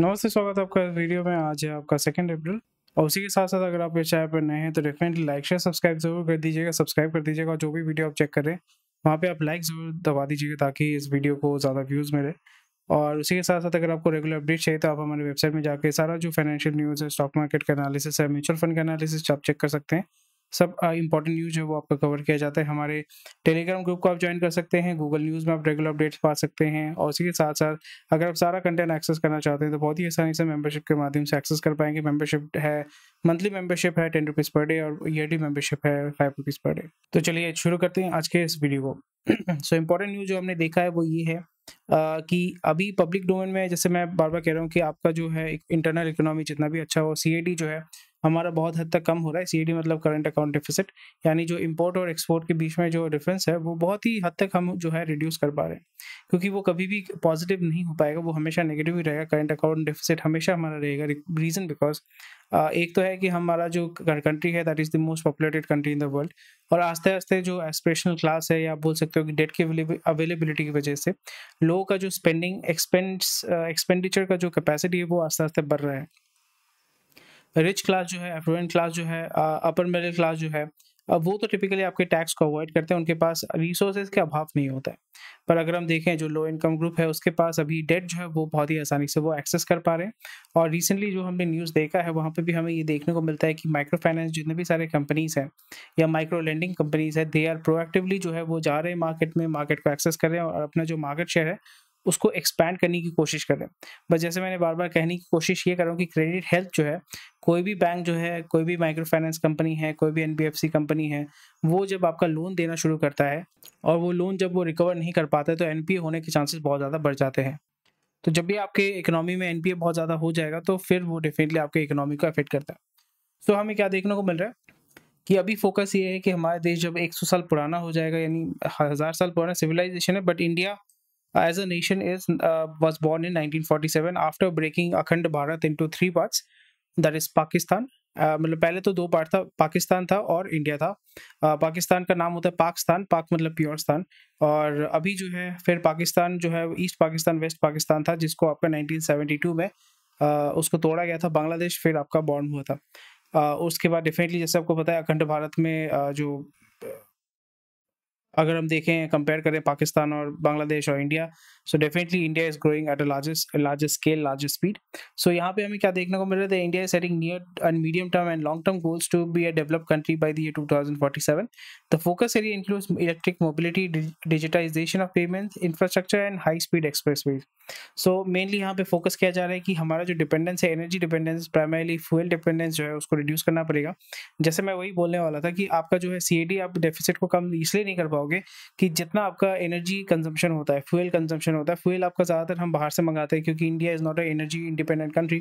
नमस्ते स्वागत है आपका वीडियो में आज है आपका सेकेंड अप्रैल और उसी के साथ साथ अगर आप इस चैनल पर नए हैं तो डेफिनेटली लाइक शेयर सब्सक्राइब जरूर कर दीजिएगा सब्सक्राइब कर दीजिएगा और जो भी वीडियो आप चेक करें वहाँ पे आप लाइक जरूर दबा दीजिएगा ताकि इस वीडियो को ज़्यादा व्यूज़ मिले और उसी के साथ साथ अगर आपको रेगुलर अपडेट चाहिए तो आप हमारे वेबसाइट में जाकर सारा जो फाइनेंशियल न्यूज़ है स्टॉक मार्केट का एनालिसिस है म्यूचुअल फंड का एनालिसिस आप चेक कर सकते हैं सब इंपॉर्टेंट न्यूज है वो आपका कवर किया जाता है हमारे टेलीग्राम ग्रुप को आप ज्वाइन कर सकते हैं गूगल न्यूज़ में आप रेगुलर अपडेट्स पा सकते हैं और उसी के साथ साथ अगर आप सारा कंटेंट एक्सेस करना चाहते हैं तो बहुत ही आसानी से मेंबरशिप के माध्यम से एक्सेस कर पाएंगे मेंबरशिप है मंथली मेंबरशिप है टेन रुपीज़ पर डे और ईयरली मेम्बरशिप है फाइव रुपीज़ पर डे तो चलिए शुरू करते हैं आज के इस वीडियो को सो इम्पोर्टेंट न्यूज़ जो हमने देखा है वो ये है Uh, कि अभी पब्लिक डोमेन में जैसे मैं बार बार कह रहा हूँ कि आपका जो है इंटरनल इकोनॉमी जितना भी अच्छा हो सी जो है हमारा बहुत हद तक कम हो रहा है सी मतलब करंट अकाउंट डिफिसिट यानी जो इम्पोर्ट और एक्सपोर्ट के बीच में जो डिफरेंस है वो बहुत ही हद तक हम जो है रिड्यूस कर पा रहे हैं क्योंकि वो कभी भी पॉजिटिव नहीं हो पाएगा वो हमेशा नेगेटिव ही रहेगा करंट अकाउंट डिफिसिट हमेशा हमारा रहेगा रीज़न बिकॉज एक तो है कि हमारा जो कंट्री है that is the most populated country in the world और आस्ते आस्ते जो एस्परेशनल क्लास है या आप बोल सकते हो कि डेट की अवेलेबिलिटी की वजह से लोगों का जो स्पेंडिंग एक्सपेंस एक्सपेंडिचर का जो कैपेसिटी है वो आस्ते आस्ते बढ़ रहा है रिच क्लास जो है एफ्लुएंट क्लास जो है अपर मिडिल क्लास जो है अब uh, वो तो टिपिकली आपके टैक्स को अवॉइड करते हैं उनके पास रिसोर्सेज के अभाव नहीं होता है पर अगर हम देखें जो लो इनकम ग्रुप है उसके पास अभी डेट जो है वो बहुत ही आसानी से वो एक्सेस कर पा रहे हैं और रिसेंटली जो हमने न्यूज़ देखा है वहाँ पे भी हमें ये देखने को मिलता है कि माइक्रो फाइनेंस जितने भी सारे कंपनीज हैं या माइक्रो लैंडिंग कंपनीज है दे आर प्रोएक्टिवली जो है वो जा रहे हैं मार्केट में मार्केट को एक्सेस कर रहे हैं और अपना जो मार्केट शेयर है उसको एक्सपैंड करने की कोशिश कर रहे हैं बस जैसे मैंने बार बार कहने की कोशिश ये कर रहा हूँ कि क्रेडिट हेल्थ जो है कोई भी बैंक जो है कोई भी माइक्रो फाइनेंस कंपनी है कोई भी एन कंपनी है वो जब आपका लोन देना शुरू करता है और वो लोन जब वो रिकवर नहीं कर पाता है तो एन होने के चांसेस बहुत ज़्यादा बढ़ जाते हैं तो जब भी आपके इकोनॉमी में एन बहुत ज़्यादा हो जाएगा तो फिर वो डेफिनेटली आपके इकोनॉमी को अफेक्ट करता है सो so, हमें क्या देखने को मिल रहा है कि अभी फोकस ये है कि हमारा देश जब 100 साल पुराना हो जाएगा यानी हज़ार साल पुराना सिविलाइजेशन है but India as a nation is uh, was born in 1947 after breaking Akhand Bharat into three parts that is Pakistan मतलब पहले तो दो पार्ट था पाकिस्तान था और इंडिया था पाकिस्तान uh, का नाम होता है पाकिस्तान पाक मतलब प्योरस्तान और अभी जो है फिर पाकिस्तान जो है ईस्ट पाकिस्तान वेस्ट पाकिस्तान था जिसको आपका 1972 में uh, उसको तोड़ा गया था बांग्लादेश फिर आपका बॉन्ड हुआ था uh, उसके बाद डेफिनेटली जैसे आपको पता है अखंड भारत में जो अगर हम देखें कंपेयर करें पाकिस्तान और बांग्लादेश और India so definitely India is growing at a largest largest scale largest speed so यहाँ पे हमें क्या देखने को मिल रहा था India is setting near and medium term and long term goals to be a develop country by two thousand the focus area includes electric mobility digitisation of payment infrastructure and high speed express so mainly यहाँ पे focus किया जा रहा है कि हमारा जो dependence है energy dependence primary fuel dependence जो है उसको रिड्यूस करना पड़ेगा जैसे मैं वही बोलने वाला था कि आपका जो है सी आप डेफिसिट को कम इसलिए नहीं कर पाओगे कि जितना आपका एनर्जी कंजम्पशन होता है फ्यूल कंजम्पशन कंजम्पशन होता है फ्यूल आपका ज़्यादातर हम बाहर से मंगाते हैं क्योंकि India is not a energy independent country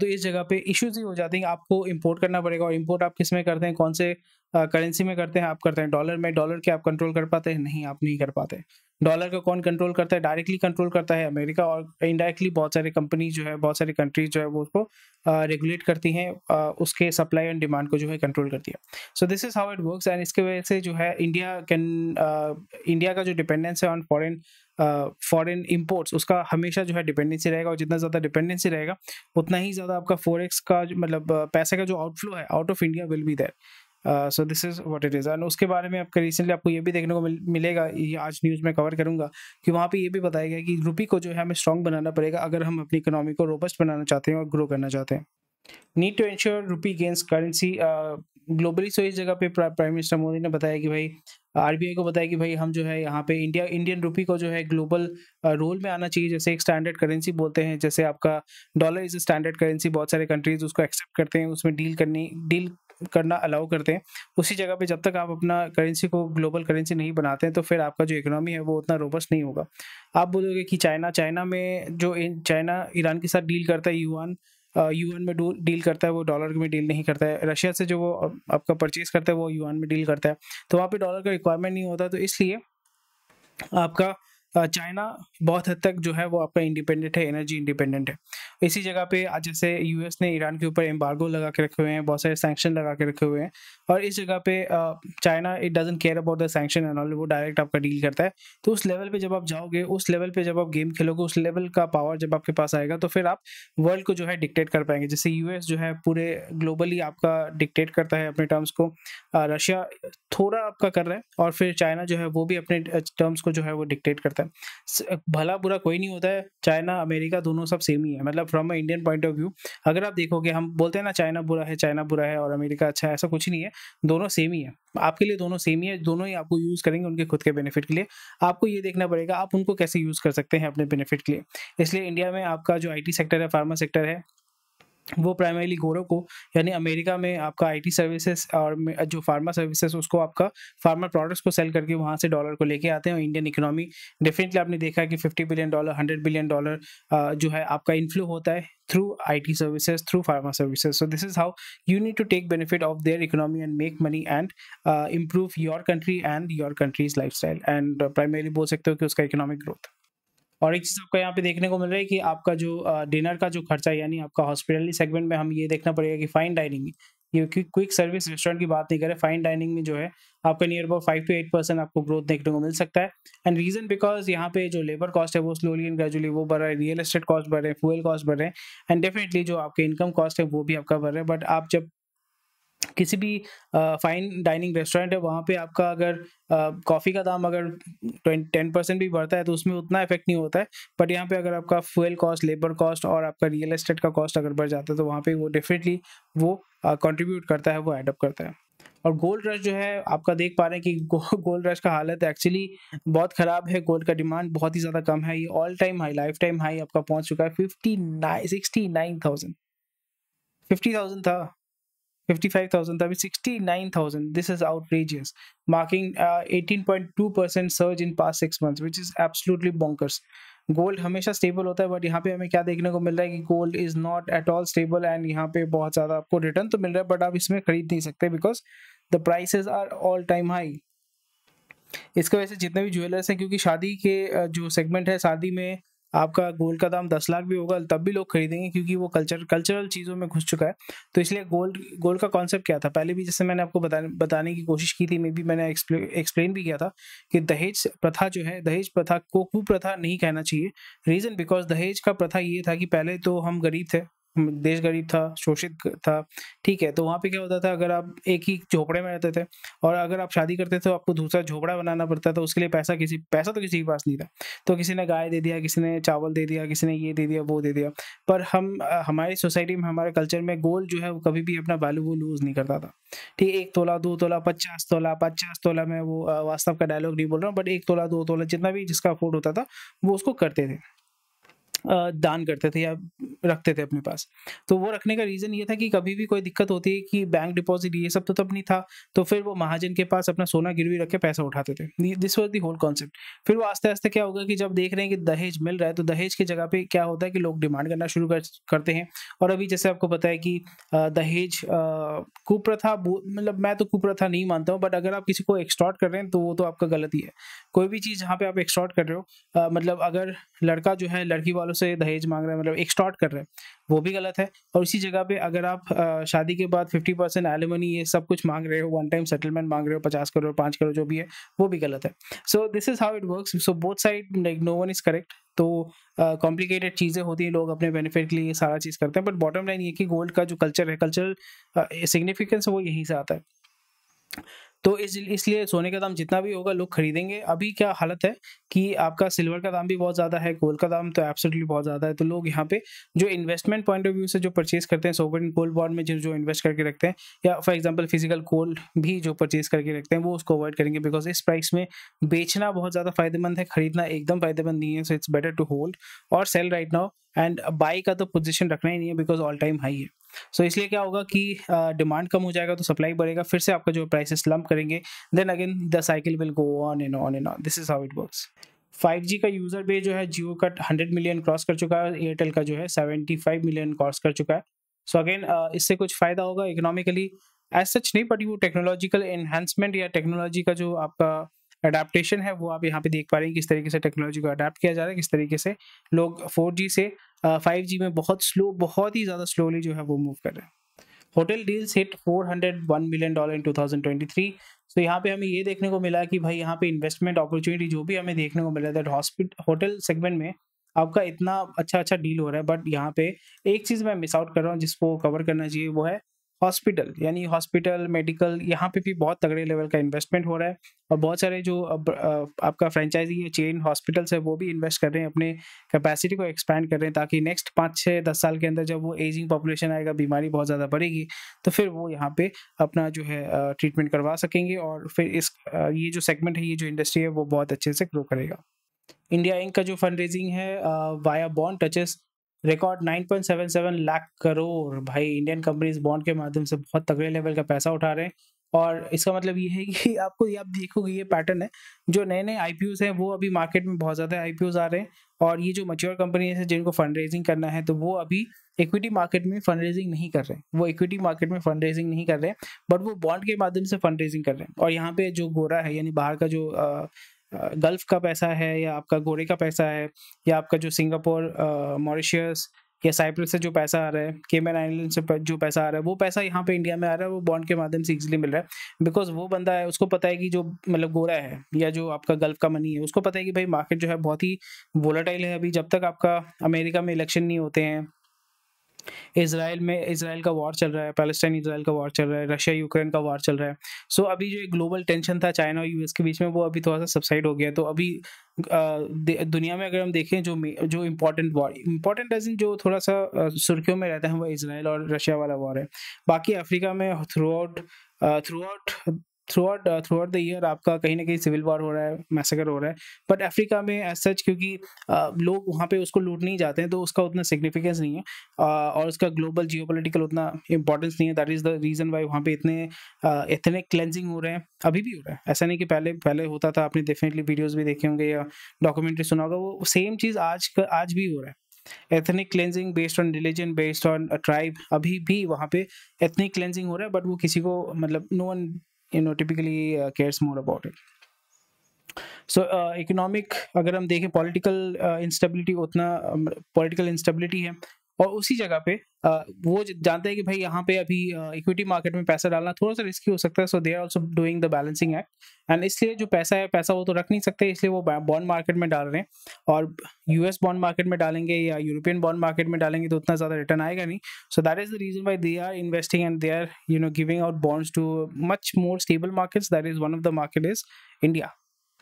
तो इस जगह पे इश्यूज ही हो जाते हैं आपको इंपोर्ट करना पड़ेगा और इंपोर्ट आप किस में करते हैं कौन से करेंसी में करते हैं आप करते हैं डॉलर में डॉलर के आप कंट्रोल कर पाते हैं नहीं आप नहीं कर पाते डॉलर का कौन कंट्रोल करता है डायरेक्टली कंट्रोल करता है अमेरिका और इनडायरेक्टली बहुत सारे कंपनी जो है बहुत सारी कंट्रीज जो है वो उसको रेगुलेट करती हैं उसके सप्लाई एंड डिमांड को जो है कंट्रोल करती है so this is how it works and इसके वजह से जो है इंडिया कैन इंडिया का जो डिपेंडेंस है ऑन फॉरन फॉरन इम्पोर्ट्स उसका हमेशा जो है डिपेंडेंसी रहेगा और जितना ज़्यादा डिपेंडेंसी रहेगा उतना ही ज़्यादा आपका फोरेक्स का मतलब पैसे का जो आउटफ्लो है out of India will be there so this is what it is and उसके बारे में आपका रिसेंटली आपको ये भी देखने को मिल, मिलेगा ये आज न्यूज़ में कवर करूँगा कि वहाँ पे ये भी बताया गया कि रुपी को जो है हमें स्ट्रॉन्ग बनाना पड़ेगा अगर हम अपनी इकोनॉमी को रोबस्ट बनाना चाहते हैं और ग्रो करना चाहते हैं need to ensure rupee gains currency globally so इस जगह पे प्राइम मिनिस्टर मोदी ने बताया कि भाई आरबीआई को बताया कि भाई हम जो है यहाँ पे इंडिया इंडियन रुपी को जो है ग्लोबल रोल में आना चाहिए जैसे एक स्टैंडर्ड करेंसी बोलते हैं जैसे आपका डॉलर इज स्टैंडर्ड करेंसी बहुत सारे कंट्रीज उसको एक्सेप्ट करते हैं उसमें डील करनी डील करना अलाउ करते हैं उसी जगह पे जब तक आप अपना करेंसी को ग्लोबल करेंसी नहीं बनाते हैं तो फिर आपका जो इकोनॉमी है वो उतना रोबस्ट नहीं होगा आप बोलोगे कि चाइना चाइना में जो चाइना ईरान के साथ डील करता है यूआन यूएन में डील करता है वो डॉलर में डील नहीं करता है रशिया से जो वो आपका परचेज करता है वो यूएन में डील करता है तो वहाँ पे डॉलर का रिक्वायरमेंट नहीं होता तो इसलिए आपका चाइना बहुत हद तक जो है वो आपका इंडिपेंडेंट है एनर्जी इंडिपेंडेंट है इसी जगह पे आज जैसे यूएस ने ईरान के ऊपर एम्बार्गो लगा के रखे हुए हैं बहुत सारे सैंक्शन लगा के रखे हुए हैं और इस जगह पे China it doesn't care about the sanction and all वो डायरेक्ट आपका डील करता है तो उस लेवल पे जब आप जाओगे उस लेवल पे जब आप गेम खेलोगे उस लेवल का पावर जब आपके पास आएगा तो फिर आप वर्ल्ड को जो है डिक्टेट कर पाएंगे जैसे यूएस जो है पूरे ग्लोबली आपका डिक्टेट करता है अपने टर्म्स को रशिया थोड़ा आपका कर रहा है और फिर चाइना जो है वो भी अपने टर्म्स को जो है वो डिक्टेट करता है भला बुरा कोई नहीं होता है चाइना अमेरिका दोनों सब सेम ही है मतलब from a Indian point of view अगर आप देखोगे हम बोलते हैं ना चाइना बुरा है चाइना बुरा है और अमेरिका अच्छा है ऐसा कुछ नहीं है दोनों सेम ही है आपके लिए दोनों सेम ही है दोनों ही आपको यूज़ करेंगे उनके खुद के बेनिफिट के लिए आपको ये देखना पड़ेगा आप उनको कैसे यूज़ कर सकते हैं अपने बेनिफिट के लिए इसलिए इंडिया में आपका जो आईटी सेक्टर है फार्मा सेक्टर है वो प्राइमरीली गोरो को यानी अमेरिका में आपका आईटी सर्विसेज और जो फार्मा सर्विसेज उसको आपका फार्मा प्रोडक्ट्स को सेल करके वहाँ से डॉलर को लेके आते हैं और इंडियन इकोनॉमी डेफिनेटली आपने देखा कि 50 बिलियन डॉलर 100 बिलियन डॉलर जो है आपका इन्फ्लो होता है through I T services through pharma services so this is how you need to take benefit of their economy and make money and improve your country and your country's lifestyle and primarily बोल सकते हो कि उसका economic growth और एक चीज़ आपको यहाँ पे देखने को मिल रहा है कि आपका जो डिनर का जो खर्चा यानी आपका हॉस्पिटली सेगमेंट में हम ये देखना पड़ेगा कि फाइन डाइनिंग क्योंकि क्विक सर्विस रेस्टोरेंट की बात नहीं करें फाइन डाइनिंग में जो है आपका near about five to eight percent आपको ग्रोथ देखने को मिल सकता है एंड रीजन बिकॉज यहाँ पे जो लेबर कॉस्ट है वो स्लोली एंड ग्रेजुअली वो बढ़ रहा है रियल एस्टेट कॉस्ट बढ़ रहे हैं फ्यूल कॉस्ट बढ़ रहे हैं एंड डेफिनेटली जो आपके इनकम कॉस्ट है वो भी आपका बढ़ रहा है बट आप जब किसी भी फाइन डाइनिंग रेस्टोरेंट है वहाँ पे आपका अगर कॉफ़ी का दाम अगर टेन परसेंट भी बढ़ता है तो उसमें उतना इफेक्ट नहीं होता है बट यहाँ पे अगर आपका फ्यूल कॉस्ट लेबर कॉस्ट और आपका रियल एस्टेट का कॉस्ट अगर बढ़ जाता है तो वहाँ पे वो डेफिनेटली वो कंट्रीब्यूट करता है वो एडअप करता है और गोल्ड रश जो है आपका देख पा रहे हैं कि गोल्ड रश का हालत एक्चुअली बहुत ख़राब है गोल्ड का डिमांड बहुत ही ज़्यादा कम है ये all time high lifetime high आपका पहुँच चुका है fifty nine sixty nine thousand fifty thousand था 55,000 तभी 69,000 this is outrageous marking 18.2% uh, surge in past 6 months which is absolutely bonkers gold हमेशा स्टेबल होता है बट यहाँ पे हमें क्या देखने को मिल रहा है कि gold is not at all stable and यहाँ पे बहुत ज़्यादा आपको रिटर्न तो मिल रहा है बट आप इसमें खरीद नहीं सकते because the prices are all time high इसकी वजह से जितने भी ज्वेलर्स हैं क्योंकि शादी के uh, जो सेगमेंट है शादी में आपका गोल्ड का दाम दस लाख भी होगा तब भी लोग खरीदेंगे क्योंकि वो कल्चर कल्चरल चीज़ों में घुस चुका है तो इसलिए गोल्ड गोल्ड का कॉन्सेप्ट क्या था पहले भी जैसे मैंने आपको बताने बताने की कोशिश की थी मे भी मैंने एक्सप्लेन भी किया था कि दहेज प्रथा जो है दहेज प्रथा को कुप्रथा नहीं कहना चाहिए रीज़न बिकॉज दहेज का प्रथा ये था कि पहले तो हम गरीब थे देश गरीब था शोषित था ठीक है तो वहाँ पे क्या होता था अगर आप एक ही झोपड़े में रहते थे और अगर आप शादी करते थे तो आपको दूसरा झोपड़ा बनाना पड़ता था उसके लिए पैसा किसी पैसा तो किसी के पास नहीं था तो किसी ने गाय दे दिया किसी ने चावल दे दिया किसी ने ये दे दिया वो दे दिया पर हम हमारी सोसाइटी में हमारे कल्चर में गोल जो है वो कभी भी अपना वैल्यू वो लूज़ नहीं करता था ठीक एक तोला दो तोला पचास तोला पचास तोला मैं वो वास्तव का डायलॉग नहीं बोल रहा हूँ बट एक तोला दो तोला जितना भी जिसका अफोर्ड होता था वो उसको करते थे दान करते थे या रखते थे अपने पास तो वो रखने का रीज़न ये था कि कभी भी कोई दिक्कत होती है कि बैंक डिपॉजिट ये सब तो तब नहीं था तो फिर वो महाजन के पास अपना सोना गिरवी रख के पैसा उठाते थे this was the whole concept फिर वो आस्ते आस्ते क्या होगा कि जब देख रहे हैं कि दहेज मिल रहा है तो दहेज की जगह पे क्या होता है कि लोग डिमांड करना शुरू कर, करते हैं और अभी जैसे आपको पता है कि दहेज कुप्रथा मतलब मैं तो कुप्रथा नहीं मानता हूँ बट अगर आप किसी को एक्सटॉर्ट कर रहे हैं तो वो तो आपका गलती है कोई भी चीज़ जहाँ पे आप एक्सटॉर्ट कर रहे हो मतलब अगर लड़का जो है लड़की वालों से दहेज मांग रहे हैं मतलब एक्सटॉर्ट कर रहे हैं वो भी गलत है और इसी जगह पे अगर आप शादी के बाद फिफ्टी परसेंट एलिमनी ये सब कुछ मांग रहे हो वन टाइम सेटलमेंट मांग रहे हो पचास करोड़ पाँच करोड़ जो भी है वो भी गलत है so this is how it work so both side like no one is correct तो कॉम्प्लिकेटेड uh, चीज़ें होती हैं लोग अपने बेनिफिट के लिए ये सारा चीज़ करते हैं बट बॉटम लाइन ये कि गोल्ड का जो कल्चर है कल्चरल सिग्निफिकेंस uh, वो यहीं से आता है तो इस इसलिए सोने का दाम जितना भी होगा लोग खरीदेंगे अभी क्या हालत है कि आपका सिल्वर का दाम भी बहुत ज़्यादा है गोल्ड का दाम तो एब्सोल्युटली बहुत ज़्यादा है तो लोग यहाँ पे जो इन्वेस्टमेंट पॉइंट ऑफ व्यू से जो परचेज करते हैं सोवर गोल्ड बॉन्ड में जो इन्वेस्ट करके रखते हैं या फॉर एग्जाम्पल फिजिकल गोल्ड भी जो परचेज करके रखते हैं वो उसको अवॉइड करेंगे बिकॉज इस प्राइस में बेचना बहुत ज़्यादा फायदेमंद है खरीदना एकदम फायदेमंद नहीं है so it's better to hold और sell right now and buy का तो पोजिशन रखना ही नहीं है बिकॉज ऑल टाइम हाई है सो so, इसलिए क्या होगा कि डिमांड कम हो जाएगा तो सप्लाई बढ़ेगा फिर से आपका जो प्राइसेस लंप करेंगे then again the cycle will go on and on and on this is how it works 5G का यूजर बेस जो है जियो का 100 मिलियन क्रॉस कर चुका है एयरटेल का जो है 75 मिलियन क्रॉस कर चुका है सो so अगेन uh, इससे कुछ फ़ायदा होगा इकोनॉमिकली एज सच नहीं बट वो टेक्नोलॉजिकल एनहेंसमेंट या टेक्नोलॉजी का जो आपका अडेप्टेशन है वो आप यहाँ पे देख पा रहे हैं किस तरीके से टेक्नोलॉजी को अडेप्ट किया जा रहा है किस तरीके से लोग 4G से फाइव जी में बहुत स्लो बहुत ही ज़्यादा स्लोली जो है वो मूव कर रहे हैं hotel deals hit 401 million dollar in 2023 तो यहाँ पे हमें ये देखने को मिला कि भाई यहाँ पे इन्वेस्टमेंट अपॉर्चुनिटी जो भी हमें देखने को मिला दैट हॉस्पिटल होटल सेगमेंट में आपका इतना अच्छा अच्छा डील हो रहा है बट यहाँ पे एक चीज़ मैं मिस आउट कर रहा हूँ जिसको कवर करना चाहिए वो है हॉस्पिटल यानी हॉस्पिटल मेडिकल यहाँ पे भी बहुत तगड़े लेवल का इन्वेस्टमेंट हो रहा है और बहुत सारे जो अब आपका फ्रेंचाइजी है चेन हॉस्पिटल्स है वो भी इन्वेस्ट कर रहे हैं अपने कैपेसिटी को एक्सपैंड कर रहे हैं ताकि नेक्स्ट पाँच छः दस साल के अंदर जब वो एजिंग पॉपुलेशन आएगा बीमारी बहुत ज़्यादा बढ़ेगी तो फिर वो यहाँ पर अपना जो है ट्रीटमेंट करवा सकेंगे और फिर इस ये जो सेगमेंट है ये जो इंडस्ट्री है वो बहुत अच्छे से ग्रो करेगा इंडिया इंक का जो फंड रेजिंग है via bond touches record 9.77 lakh crore भाई इंडियन कंपनीज बॉन्ड के माध्यम से बहुत तगड़े लेवल का पैसा उठा रहे हैं और इसका मतलब ये है कि आपको ये आप देखोगे ये पैटर्न है जो नए नए आई हैं वो अभी मार्केट में बहुत ज़्यादा आई आ रहे हैं और ये जो मच्योर कंपनीज है जिनको फंड रेजिंग करना है तो वो अभी इक्विटी मार्केट में फंड रेजिंग नहीं कर रहे हैं वो इक्विटी मार्केट में फंड रेजिंग नहीं कर रहे हैं बट वो बॉन्ड के माध्यम से फंड रेजिंग कर रहे हैं और यहाँ पे जो गोरा है यानी बाहर का जो गल्फ का पैसा है या आपका गोरे का पैसा है या आपका जो सिंगापुर मॉरिशियस या साइप्रस से जो पैसा आ रहा है केमैन आइलैंड से जो पैसा आ रहा है वो पैसा यहाँ पे इंडिया में आ रहा है वो बॉन्ड के माध्यम से इजीली मिल रहा है बिकॉज वो बंदा है उसको पता है कि जो मतलब गोरा है या जो आपका गल्फ का मनी है उसको पता है कि भाई मार्केट जो है बहुत ही वोलाटाइल है अभी जब तक आपका अमेरिका में इलेक्शन नहीं होते हैं इसराइल में इसराइल का वॉर चल रहा है पैलेस्टाइन इसराइल का वॉर चल रहा है रशिया यूक्रेन का वॉर चल रहा है सो so, अभी जो एक ग्लोबल टेंशन था चाइना और यूएस के बीच में वो अभी थोड़ा सा सबसाइड हो गया तो अभी दुनिया में अगर हम देखें जो जो important war important edge in जो थोड़ा सा सुर्खियों में रहता है वो इसराइल और रशिया वाला वॉर है बाकी अफ्रीका में throughout throughout throughout throughout the year आपका कहीं ना कहीं सिविल वॉर हो रहा है मैसेकर हो रहा है बट अफ्रीका में एज सच क्योंकि uh, लोग वहाँ पे उसको लूट नहीं जाते हैं तो उसका उतना सिग्निफिकेंस नहीं है uh, और उसका ग्लोबल जियो उतना इंपॉर्टेंस नहीं है that is the reason why वहाँ पे इतने इतने uh, क्लेंजिंग हो रहे हैं अभी भी हो रहा है ऐसा नहीं कि पहले पहले होता था आपने डेफिनेटली वीडियोज़ भी देखे होंगे या डॉक्यूमेंट्री सुना होगा वो सेम चीज़ आज का आज भी हो रहा है ethnic cleansing based on religion based on tribe अभी भी वहाँ पे एथनिक क्लेंजिंग हो रहा है बट वो किसी को मतलब no one you know typically uh, cares more about so economic uh, अगर हम देखें पॉलिटिकल इंस्टेबिलिटी uh, उतना पॉलिटिकल um, इंस्टेबिलिटी है और उसी जगह पे वो जानते हैं कि भाई यहाँ पे अभी इक्विटी मार्केट में पैसा डालना थोड़ा सा रिस्की हो सकता है so they are also doing the balancing act and इसलिए जो पैसा है पैसा वो तो रख नहीं सकते इसलिए वो बॉन्ड मार्केट में डाल रहे हैं और यूएस बॉन्ड मार्केट में डालेंगे या यूरोपियन बॉन्ड मार्केट में डालेंगे तो उतना ज़्यादा रिटर्न आएगा नहीं so that is the reason why they are investing and they are you know giving out bonds to much more stable markets that is one of the market is India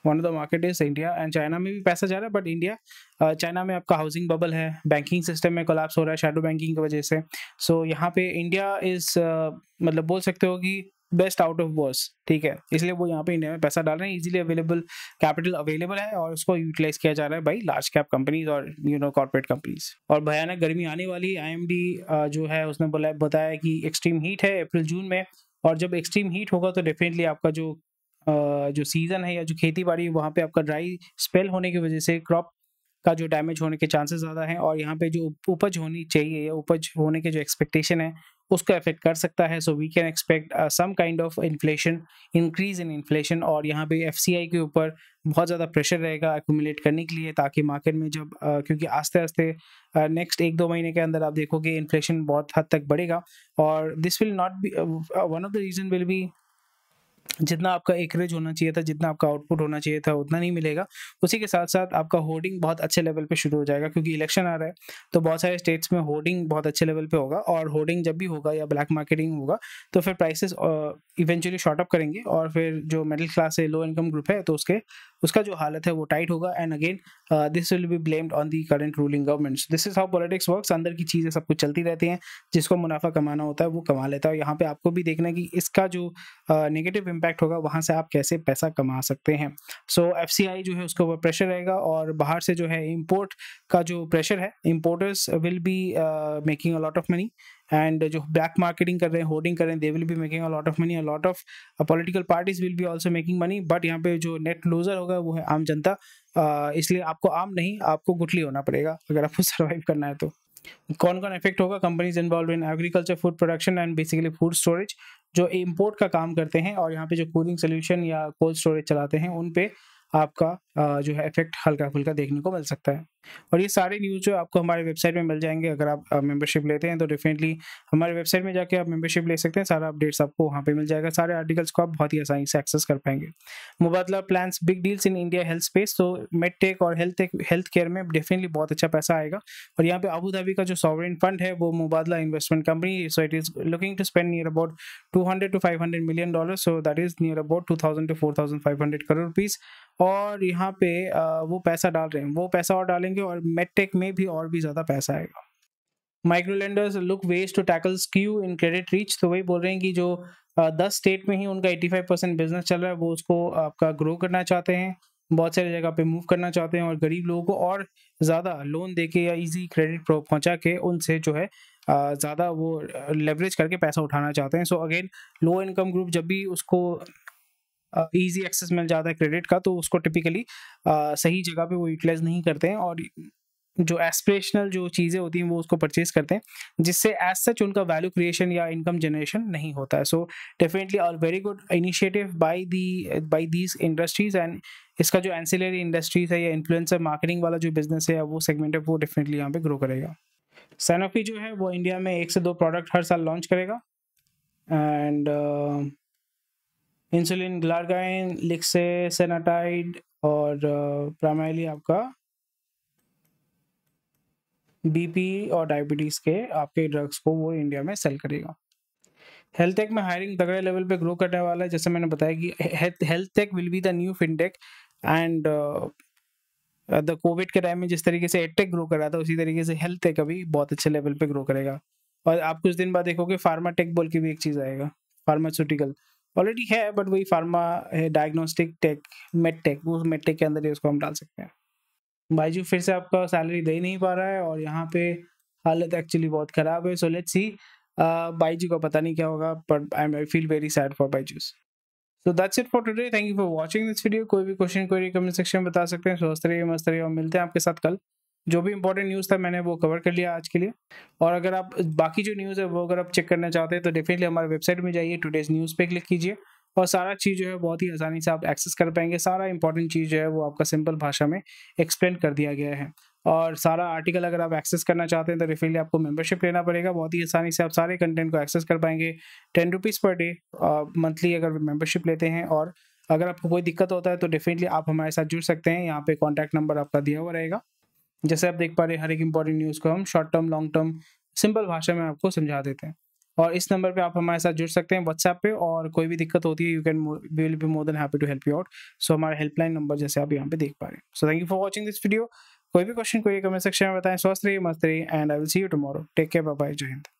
one of the market is India and China में भी पैसा जा रहा है but India China में आपका housing bubble है banking system में कोलाप्स हो रहा है शेडो बैंकिंग की वजह से सो so, यहाँ पे इंडिया इज uh, मतलब बोल सकते हो कि बेस्ट आउट ऑफ वर्स ठीक है इसलिए वो यहाँ पे इंडिया में पैसा डाल रहे हैं इजीली अवेलेबल कैपिटल अवेलेबल है और उसको यूटिलाइज किया जा रहा है भाई लार्ज कैप कंपनीज और यू नो कॉर्पोरेट कंपनीज और भयानक गर्मी आने वाली आईएमडी जो है उसने बोला बताया कि एक्सट्रीम हीट है अप्रैल जून में और जब एक्सट्रीम हीट होगा तो डेफिनेटली आपका जो जो सीज़न है या जो खेती बाड़ी वहाँ पे आपका ड्राई स्पेल होने की वजह से क्रॉप का जो डैमेज होने के चांसेस ज़्यादा हैं और यहाँ पे जो उपज होनी चाहिए या उपज होने के जो एक्सपेक्टेशन है उसका इफेक्ट कर सकता है so we can expect some kind of inflation increase in inflation और यहाँ पे एफ के ऊपर बहुत ज़्यादा प्रेशर रहेगा एकुमुलेट करने के लिए ताकि मार्केट में जब uh, क्योंकि आस्ते आस्ते नेक्स्ट एक दो महीने के अंदर आप देखोगे इन्फ्लेशन बहुत हद तक बढ़ेगा और this will not be one of the reason will be जितना आपका एकरेज होना चाहिए था जितना आपका आउटपुट होना चाहिए था उतना नहीं मिलेगा उसी के साथ साथ आपका होर्डिंग बहुत अच्छे लेवल पे शुरू हो जाएगा क्योंकि इलेक्शन आ रहा है तो बहुत सारे स्टेट्स में होर्डिंग बहुत अच्छे लेवल पे होगा और होर्डिंग जब भी होगा या ब्लैक मार्केटिंग होगा तो फिर प्राइसेस इवेंचुअली शॉर्टअप करेंगे और फिर जो मिडिल क्लास है लो इनकम ग्रुप है तो उसके उसका जो हालत है वो टाइट होगा and again this will be blamed on the current ruling governments this is how politics works अंदर की चीज़ें सब कुछ चलती रहती हैं जिसको मुनाफा कमाना होता है वो कमा लेता है और यहाँ पे आपको भी देखना है कि इसका जो नेगेटिव uh, इम्पैक्ट होगा वहाँ से आप कैसे पैसा कमा सकते हैं सो so, एफ जो है उसके ऊपर प्रेशर रहेगा और बाहर से जो है इम्पोर्ट का जो प्रेशर है importers will be making a lot of money and जो ब्लैक मार्केटिंग कर रहे हैं होर्डिंग कर रहे हैं they will be making a lot of money a lot of political parties will be also making money but यहाँ पे जो नेट लूजर होगा वो है आम जनता uh, इसलिए आपको आम नहीं आपको गुटली होना पड़ेगा अगर आपको सर्वाइव करना है तो कौन कौन इफेक्ट होगा companies involve in agriculture food production and basically food storage जो इम्पोर्ट का काम करते हैं और यहाँ पे जो कूलिंग सोल्यूशन या कोल्ड स्टोरेज चलाते हैं उन पे आपका जो है इफेक्ट हल्का फुल्का देखने को मिल सकता है और ये सारे न्यूज़ जो आपको हमारे वेबसाइट में मिल जाएंगे अगर आप मेंबरशिप लेते हैं तो डेफिनेटली हमारे वेबसाइट में जाके आप मेंबरशिप ले सकते हैं सारा अपडेट्स आपको वहाँ पे मिल जाएगा सारे आर्टिकल्स को आप बहुत ही आसानी से एक्सेस कर पाएंगे Mubadala plans big deals in India health space तो मेड टेक और हेल्थ हेल्थ केयर में डेफिनेटली बहुत अच्छा पैसा आएगा और यहाँ पे धाबी का जो सॉवरिन फंड है वो Mubadala investment company so it is looking to spend near about two hundred to five hundred million dollar so that is near about two thousand to four thousand five hundred crore rupees और यहाँ यहाँ पे वो पैसा डाल रहे हैं वो पैसा और डालेंगे और मेडटेक में भी और भी ज़्यादा पैसा आएगा micro lenders look west to tackle skew in credit reach तो वही बोल रहे हैं कि जो दस स्टेट में ही उनका फाइव परसेंट बिजनेस चल रहा है वो उसको आपका ग्रो करना चाहते हैं बहुत सारी जगह पे मूव करना चाहते हैं और गरीब लोगों को और ज़्यादा लोन दे के या ईजी क्रेडिट पहुँचा के उनसे जो है ज़्यादा वो लेवरेज करके पैसा उठाना चाहते हैं so again low income group जब भी उसको ईजी एक्सेस मिल जाता है क्रेडिट का तो उसको टिपिकली सही जगह पे वो यूटिलाइज नहीं करते हैं और जो एस्पिरेशनल जो चीज़ें होती हैं वो उसको परचेज करते हैं जिससे एज सच उनका वैल्यू क्रिएशन या इनकम जनरेशन नहीं होता है सो डेफिनेटली और very good initiative by the by these industries and इसका जो एंसिलरी इंडस्ट्रीज है या इन्फ्लुएंसर मार्केटिंग वाला जो बिजनेस है वो सेगमेंट है वो डेफिनेटली यहाँ पे ग्रो करेगा सैनोफी जो है वो इंडिया में एक से दो प्रोडक्ट हर साल लॉन्च करेगा एंड इंसुलिन ग्लारगाइन लिक्से सेनाटाइड और प्राइमरली uh, आपका बीपी और डायबिटीज़ के आपके ड्रग्स को वो इंडिया में सेल करेगा हेल्थ टेक में हायरिंग तगड़े लेवल पे ग्रो करने वाला है जैसे मैंने बताया कि health tech will be the new fintech and the COVID के टाइम में जिस तरीके से एडटेक ग्रो कर रहा था उसी तरीके से हेल्थ टेक अभी बहुत अच्छे लेवल पे ग्रो करेगा और आप कुछ दिन बाद देखोगे फार्मा टेक बोल के भी एक चीज़ आएगा फार्मास्यूटिकल ऑलरेडी है बट वही फार्मा है डायग्नोस्टिक टेक मेड टेक वो मेड टेक के अंदर ही उसको हम डाल सकते हैं बाईजू फिर से आपका सैलरी दे ही नहीं पा रहा है और यहाँ पे हालत एक्चुअली बहुत ख़राब है सो लेट्स सी बाईजू का पता नहीं क्या होगा but I I feel very sad for juice so that's it for today thank you for watching this video कोई भी क्वेश्चन कोई कमेंट सेक्शन में बता सकते हैं सोचते रहिए मस्त रहिए और मिलते हैं आपके साथ कल जो भी इंपॉर्टेंट न्यूज़ था मैंने वो कवर कर लिया आज के लिए और अगर आप बाकी जो न्यूज़ है वो अगर आप चेक करना चाहते हैं तो डेफिनेटली हमारे वेबसाइट में जाइए टूडेज़ न्यूज़ पे क्लिक कीजिए और सारा चीज़ जो है बहुत ही आसानी से आप एक्सेस कर पाएंगे सारा इंपॉर्टेंट चीज़ जो है वो आपका सिंपल भाषा में एक्सप्लेन कर दिया गया है और सारा आर्टिकल अगर आप एक्सेस करना चाहते हैं तो डेफिनेटली आपको मेंबरशिप लेना पड़ेगा बहुत ही आसानी से आप सारे कंटेंट को एक्सेस कर पाएंगे ten rupees per day monthly अगर मेंबरशिप लेते हैं और अगर आपको कोई दिक्कत होता है तो डेफिनेटली आप हमारे साथ जुड़ सकते हैं यहाँ पे कॉन्टैक्ट नंबर आपका दिया हुआ रहेगा जैसे आप देख पा रहे हैं हर एक इंपॉर्टेंट न्यूज़ को हम short term long term simple भाषा में आपको समझा देते हैं और इस नंबर पे आप हमारे साथ जुड़ सकते हैं व्हाट्सएप पे और कोई भी दिक्कत होती है you can we will be more than happy to help you out so हमारा हेल्पलाइन नंबर जैसे आप यहाँ पे देख पा रहे हैं so thank you for watching this video कोई भी क्वेश्चन कोई कमेंट सेक्शन में बताएं स्वस्थ रहिए मस्त रहिए and I will see you tomorrow take care bye जय हिंद